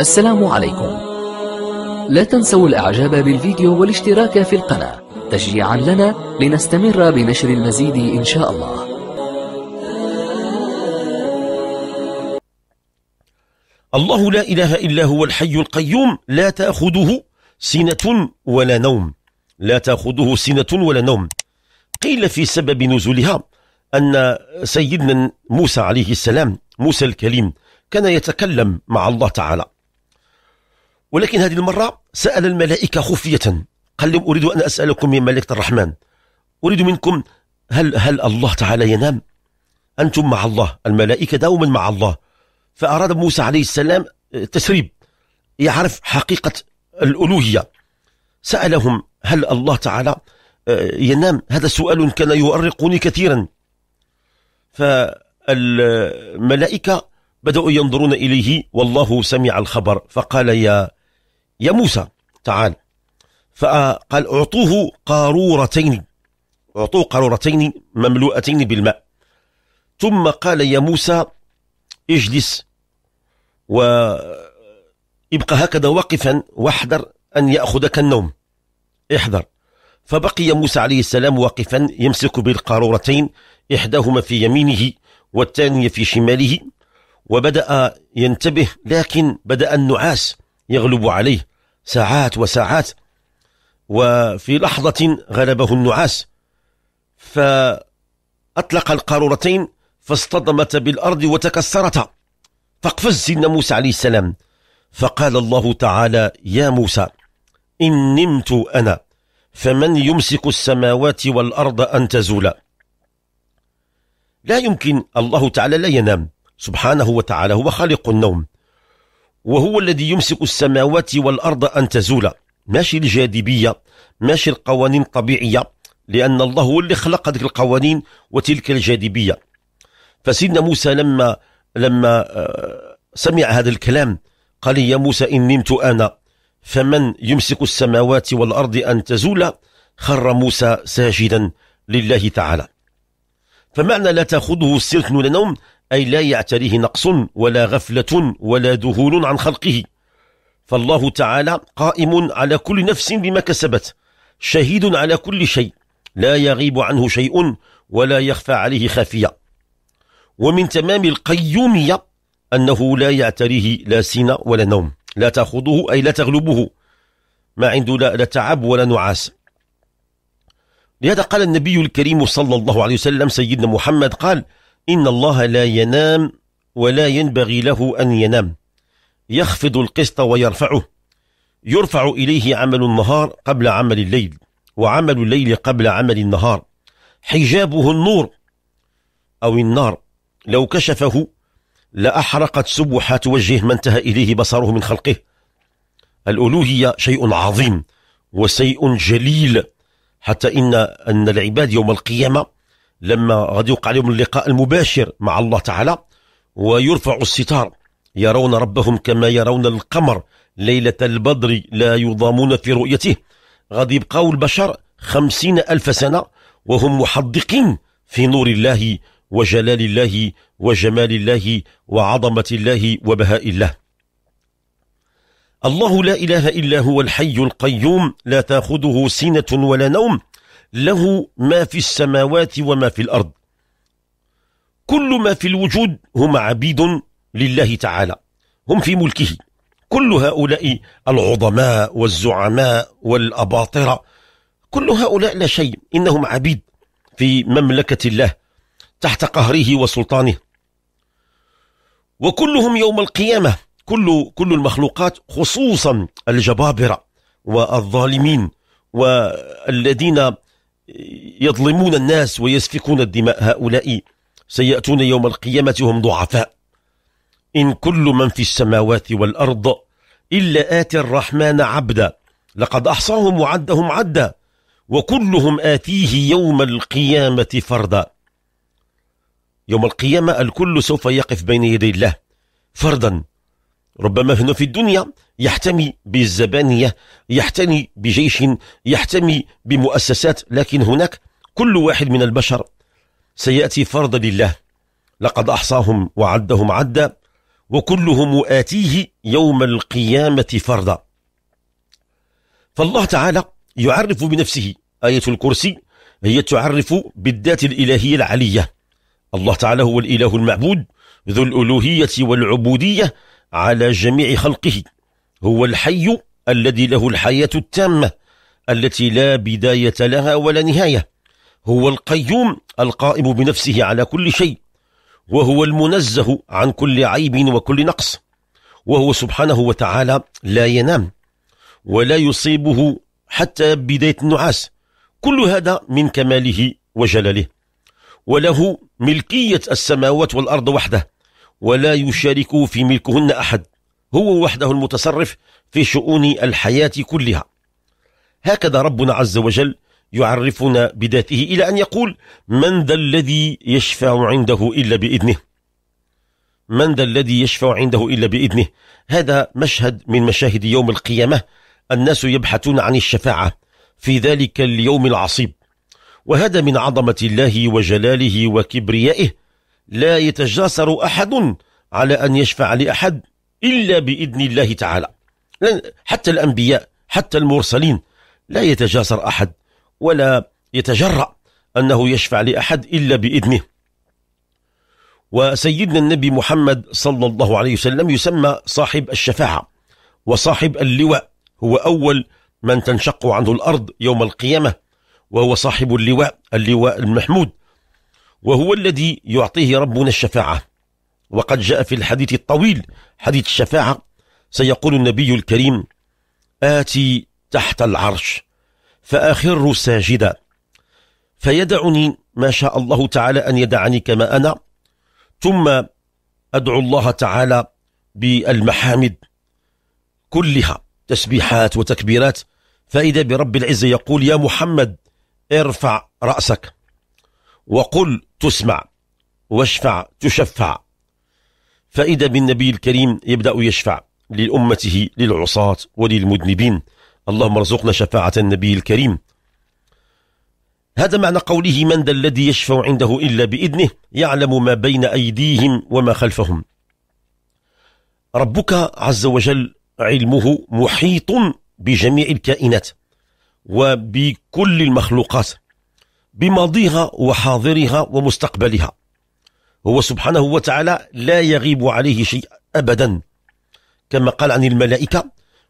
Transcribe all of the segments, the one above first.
السلام عليكم لا تنسوا الاعجاب بالفيديو والاشتراك في القناة تشجيعا لنا لنستمر بنشر المزيد ان شاء الله الله لا إله إلا هو الحي القيوم لا تأخذه سنة ولا نوم لا تأخذه سنة ولا نوم قيل في سبب نزولها أن سيدنا موسى عليه السلام موسى الكليم كان يتكلم مع الله تعالى ولكن هذه المرة سأل الملائكة خفية قال لهم أريد أن أسألكم يا ملكة الرحمن أريد منكم هل هل الله تعالى ينام أنتم مع الله الملائكة دوما مع الله فأراد موسى عليه السلام آه، تسريب يعرف حقيقة الألوهية سألهم هل الله تعالى آه، ينام هذا سؤال كان يؤرقني كثيرا فالملائكة بدأوا ينظرون إليه والله سمع الخبر فقال يا يا موسى تعال فقال أعطوه قارورتين أعطوه قارورتين مملوءتين بالماء ثم قال يا موسى اجلس و ابقى هكذا واقفا واحذر أن يأخذك النوم احذر فبقي موسى عليه السلام واقفا يمسك بالقارورتين إحداهما في يمينه والثانية في شماله وبدأ ينتبه لكن بدأ النعاس يغلب عليه ساعات وساعات وفي لحظة غلبه النعاس فأطلق القارورتين فاصطدمت بالأرض وتكسرتا فاقفز سيدنا موسى عليه السلام فقال الله تعالى يا موسى إن نمت أنا فمن يمسك السماوات والأرض أن تزولا لا يمكن الله تعالى لا ينام سبحانه وتعالى هو خالق النوم وهو الذي يمسك السماوات والأرض أن تزولا ماشي الجاذبية ماشي القوانين الطبيعية لأن الله هو اللي خلق هذه القوانين وتلك الجاذبية فسيدنا موسى لما لما آه، سمع هذا الكلام قال يا موسى إن نمت أنا فمن يمسك السماوات والأرض أن تزولا خر موسى ساجدا لله تعالى فمعنى لا تأخذه السنة ولا نوم أي لا يعتريه نقص ولا غفلة ولا ذهول عن خلقه فالله تعالى قائم على كل نفس بما كسبت شهيد على كل شيء لا يغيب عنه شيء ولا يخفى عليه خافية ومن تمام القيومية أنه لا يعتريه لا سين ولا نوم لا تأخذه أي لا تغلبه ما عنده لا, لا تعب ولا نعاس لهذا قال النبي الكريم صلى الله عليه وسلم سيدنا محمد قال إن الله لا ينام ولا ينبغي له أن ينام يخفض القسط ويرفعه يرفع إليه عمل النهار قبل عمل الليل وعمل الليل قبل عمل النهار حجابه النور أو النار لو كشفه لأحرقت سبحات وجهه ما انتهى إليه بصره من خلقه الألوهية شيء عظيم وشيء جليل حتى إن, أن العباد يوم القيامة لما غادي يوقع لهم اللقاء المباشر مع الله تعالى ويرفع الستار يرون ربهم كما يرون القمر ليلة البدر لا يضامون في رؤيته غادي يبقاو البشر خمسين ألف سنة وهم محدقين في نور الله وجلال الله وجمال الله وعظمة الله وبهاء الله الله لا إله إلا هو الحي القيوم لا تأخذه سنة ولا نوم له ما في السماوات وما في الأرض كل ما في الوجود هم عبيد لله تعالى هم في ملكه كل هؤلاء العظماء والزعماء والأباطرة كل هؤلاء لا شيء إنهم عبيد في مملكة الله تحت قهره وسلطانه وكلهم يوم القيامة كل كل المخلوقات خصوصا الجبابرة والظالمين والذين يظلمون الناس ويسفكون الدماء هؤلاء سيأتون يوم القيامة هم ضعفاء إن كل من في السماوات والأرض إلا آتي الرحمن عبدا لقد أحصاهم وعدهم عدا وكلهم آتيه يوم القيامة فردا يوم القيامة الكل سوف يقف بين يدي الله فردا ربما هنا في الدنيا يحتمي بالزبانية يحتمي بجيش يحتمي بمؤسسات لكن هناك كل واحد من البشر سيأتي فرض لله لقد أحصاهم وعدهم عدا وكلهم آتيه يوم القيامة فرضا فالله تعالى يعرف بنفسه آية الكرسي هي تعرف بالذات الإلهية العلية الله تعالى هو الإله المعبود ذو الألوهية والعبودية على جميع خلقه هو الحي الذي له الحياة التامة التي لا بداية لها ولا نهاية هو القيوم القائم بنفسه على كل شيء وهو المنزه عن كل عيب وكل نقص وهو سبحانه وتعالى لا ينام ولا يصيبه حتى بداية النعاس كل هذا من كماله وجلاله وله ملكية السماوات والأرض وحده ولا يشاركه في ملكهن أحد هو وحده المتصرف في شؤون الحياة كلها هكذا ربنا عز وجل يعرفنا بذاته إلى أن يقول من ذا الذي يشفع عنده إلا بإذنه من ذا الذي يشفع عنده إلا بإذنه هذا مشهد من مشاهد يوم القيامة الناس يبحثون عن الشفاعة في ذلك اليوم العصيب وهذا من عظمة الله وجلاله وكبريائه لا يتجاسر أحد على أن يشفع لأحد إلا بإذن الله تعالى لن حتى الأنبياء حتى المرسلين لا يتجاسر أحد ولا يتجرأ أنه يشفع لأحد إلا بإذنه وسيدنا النبي محمد صلى الله عليه وسلم يسمى صاحب الشفاعة وصاحب اللواء هو أول من تنشق عنه الأرض يوم القيامة وهو صاحب اللواء اللواء المحمود وهو الذي يعطيه ربنا الشفاعة وقد جاء في الحديث الطويل حديث الشفاعة سيقول النبي الكريم آتي تحت العرش فأخر ساجدا فيدعني ما شاء الله تعالى أن يدعني كما أنا ثم أدعو الله تعالى بالمحامد كلها تسبيحات وتكبيرات فإذا برب العزة يقول يا محمد ارفع رأسك وقل تسمع واشفع تشفع فإذا بالنبي الكريم يبدأ يشفع لأمته للعصاة وللمذنبين اللهم ارزقنا شفاعة النبي الكريم هذا معنى قوله من ذا الذي يشفع عنده إلا بإذنه يعلم ما بين أيديهم وما خلفهم ربك عز وجل علمه محيط بجميع الكائنات وبكل المخلوقات بماضيها وحاضرها ومستقبلها هو سبحانه وتعالى لا يغيب عليه شيء أبدا كما قال عن الملائكة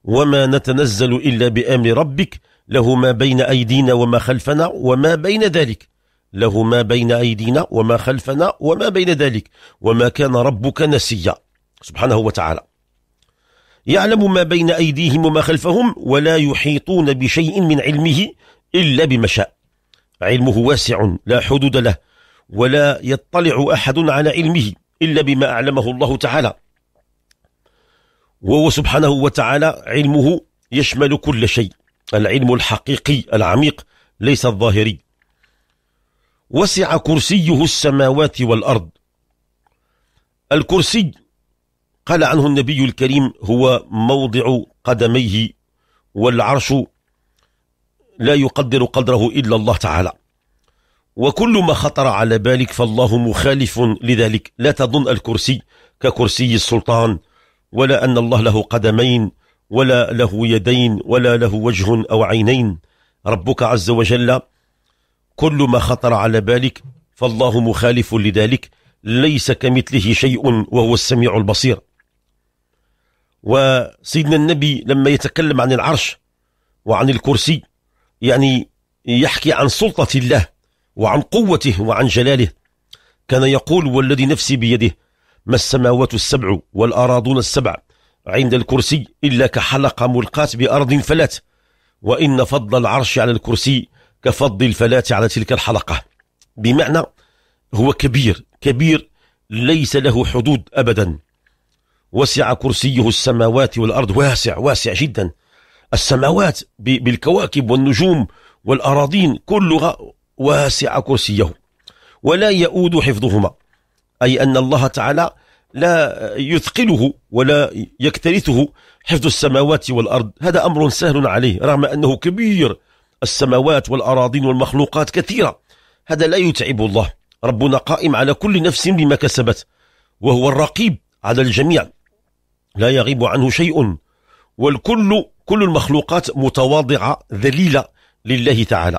وما نتنزل إلا بأمر ربك له ما بين أيدينا وما خلفنا وما بين ذلك له ما بين أيدينا وما خلفنا وما بين ذلك وما كان ربك نسيا سبحانه وتعالى يعلم ما بين أيديهم وما خلفهم ولا يحيطون بشيء من علمه إلا بما شاء علمه واسع لا حدود له ولا يطلع أحد على علمه إلا بما أعلمه الله تعالى وهو سبحانه وتعالى علمه يشمل كل شيء العلم الحقيقي العميق ليس الظاهري وسع كرسيه السماوات والأرض الكرسي قال عنه النبي الكريم هو موضع قدميه والعرش لا يقدر قدره إلا الله تعالى وكل ما خطر على بالك فالله مخالف لذلك لا تظن الكرسي ككرسي السلطان ولا أن الله له قدمين ولا له يدين ولا له وجه أو عينين ربك عز وجل كل ما خطر على بالك فالله مخالف لذلك ليس كمثله شيء وهو السميع البصير وسيدنا النبي لما يتكلم عن العرش وعن الكرسي يعني يحكي عن سلطة الله وعن قوته وعن جلاله كان يقول والذي نفسي بيده ما السماوات السبع والأراضون السبع عند الكرسي إلا كحلقة ملقاة بأرض فلات وإن فضل العرش على الكرسي كفضل الفلات على تلك الحلقة بمعنى هو كبير كبير ليس له حدود أبدا وسع كرسيه السماوات والأرض واسع واسع جدا السماوات بالكواكب والنجوم والأراضين كلها واسع كرسيه ولا يؤود حفظهما أي أن الله تعالى لا يثقله ولا يكترثه حفظ السماوات والأرض هذا أمر سهل عليه رغم أنه كبير السماوات والأراضين والمخلوقات كثيرة هذا لا يتعب الله ربنا قائم على كل نفس بما كسبت وهو الرقيب على الجميع لا يغيب عنه شيء والكل كل المخلوقات متواضعة ذليلة لله تعالى